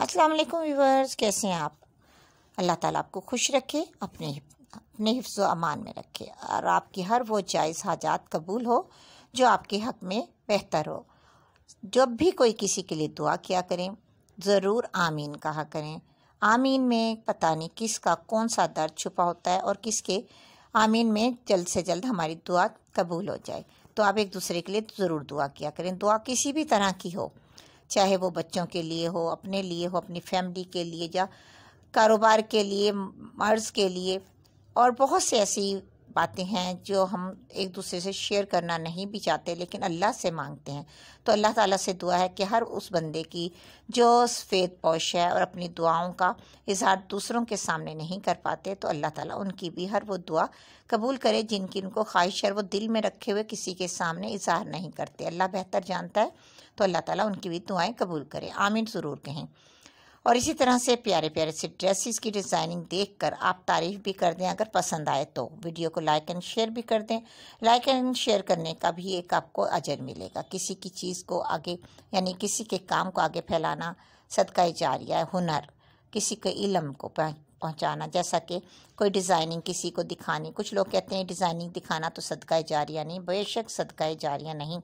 अस्सलाम वालेकुम व्यूअर्स कैसे हैं आप अल्लाह ताला आपको खुश रखे अपने अपने हिफ्ज़ अमान में रखे और आपकी हर वो जायज़ हाजात कबूल हो जो आपके हक में बेहतर हो जब भी कोई किसी के लिए दुआ किया करें ज़रूर आमीन कहा करें आमीन में पता नहीं किसका कौन सा दर्द छुपा होता है और किसके आमीन में जल्द से जल्द हमारी दुआ कबूल हो जाए तो आप एक दूसरे के लिए ज़रूर दुआ किया करें दुआ किसी भी तरह की हो चाहे वो बच्चों के लिए हो अपने लिए हो अपनी फैमिली के लिए या कारोबार के लिए मर्ज़ के लिए और बहुत से ऐसी बातें हैं जो हम एक दूसरे से शेयर करना नहीं भी चाहते लेकिन अल्लाह से मांगते हैं तो अल्लाह ताला से दुआ है कि हर उस बंदे की जो सफ़ेद पोश है और अपनी दुआओं का इजहार दूसरों के सामने नहीं कर पाते तो अल्लाह ताला उनकी भी हर वो दुआ कबूल करे जिनकी उनको ख्वाहिश है वो दिल में रखे हुए किसी के सामने इजहार नहीं करते अल्लाह बेहतर जानता है तो अल्लाह ताला उनकी भी दुआएं कबूल करे आमिन ज़रूर कहें और इसी तरह से प्यारे प्यारे से ड्रेसेस की डिज़ाइनिंग देखकर आप तारीफ़ भी कर दें अगर पसंद आए तो वीडियो को लाइक एंड शेयर भी कर दें लाइक एंड शेयर करने का भी एक आपको अजर मिलेगा किसी की चीज़ को आगे यानी किसी के काम को आगे फैलाना सदका जारिया हुनर किसी के इलम को पहुंचाना जैसा कि कोई डिज़ाइनिंग किसी को दिखानी कुछ लोग कहते हैं डिज़ाइनिंग दिखाना तो सदका जारिया नहीं बेशक सदका जारिया नहीं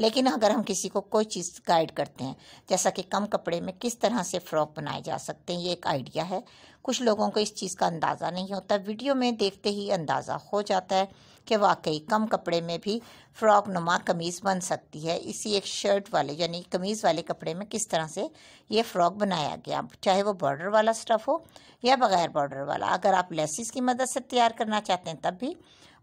लेकिन अगर हम किसी को कोई चीज़ गाइड करते हैं जैसा कि कम कपड़े में किस तरह से फ़्रॉक बनाए जा सकते हैं ये एक आइडिया है कुछ लोगों को इस चीज़ का अंदाज़ा नहीं होता वीडियो में देखते ही अंदाज़ा हो जाता है कि वाकई कम कपड़े में भी फ्रॉक नुमा कमीज़ बन सकती है इसी एक शर्ट वाले यानी कमीज़ वाले कपड़े में किस तरह से ये फ़्रॉक बनाया गया चाहे वो बॉर्डर वाला स्टफ़ हो या बग़ैर बॉर्डर वाला अगर आप लेसिस की मदद से तैयार करना चाहते हैं तब भी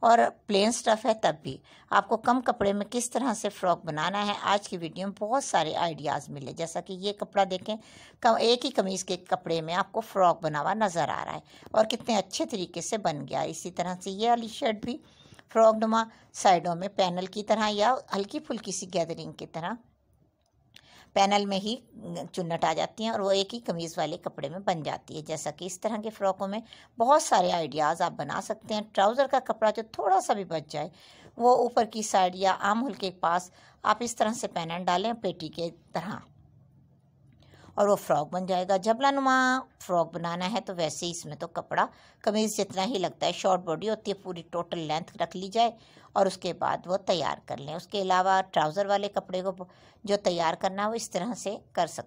और प्लेन स्टफ है तब भी आपको कम कपड़े में किस तरह से फ्रॉक बनाना है आज की वीडियो में बहुत सारे आइडियाज़ मिले जैसा कि ये कपड़ा देखें कम एक ही कमीज़ के कपड़े में आपको फ्रॉक बना हुआ नज़र आ रहा है और कितने अच्छे तरीके से बन गया इसी तरह से ये वाली शर्ट भी फ्रॉक नुमा साइडों में पैनल की तरह या हल्की फुल्की सी गैदरिंग की तरह पैनल में ही चुन्नट आ जाती हैं और वो एक ही कमीज़ वाले कपड़े में बन जाती है जैसा कि इस तरह के फ़्रॉकों में बहुत सारे आइडियाज़ आप बना सकते हैं ट्राउज़र का कपड़ा जो थोड़ा सा भी बच जाए वो ऊपर की साइड या आम हुल के पास आप इस तरह से पैनल डालें पेटी के तरह और वो फ्रॉक बन जाएगा जबला नुमा फ्रॉक बनाना है तो वैसे ही इसमें तो कपड़ा कमीज़ जितना ही लगता है शॉर्ट बॉडी होती है पूरी टोटल लेंथ रख ली जाए और उसके बाद वो तैयार कर लें उसके अलावा ट्राउज़र वाले कपड़े को जो तैयार करना है वो इस तरह से कर सकते